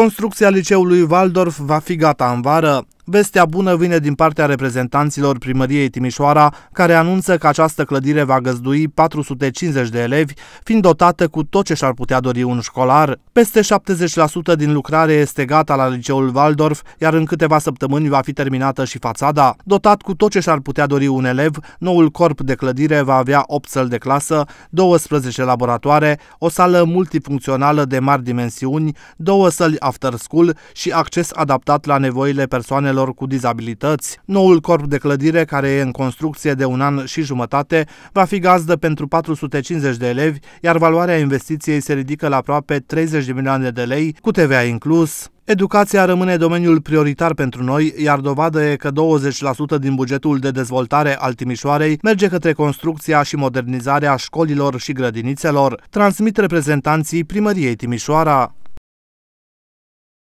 Construcția liceului Waldorf va fi gata în vară. Vestea bună vine din partea reprezentanților primăriei Timișoara, care anunță că această clădire va găzdui 450 de elevi, fiind dotată cu tot ce și-ar putea dori un școlar. Peste 70% din lucrare este gata la liceul Waldorf, iar în câteva săptămâni va fi terminată și fațada. Dotat cu tot ce și-ar putea dori un elev, noul corp de clădire va avea 8 săli de clasă, 12 laboratoare, o sală multifuncțională de mari dimensiuni, două săli after school și acces adaptat la nevoile persoanelor persoanelor cu dizabilități. Noul corp de clădire, care e în construcție de un an și jumătate, va fi gazdă pentru 450 de elevi, iar valoarea investiției se ridică la aproape 30 de milioane de lei, cu TVA inclus. Educația rămâne domeniul prioritar pentru noi, iar dovadă e că 20% din bugetul de dezvoltare al Timișoarei merge către construcția și modernizarea școlilor și grădinițelor, transmit reprezentanții primăriei Timișoara.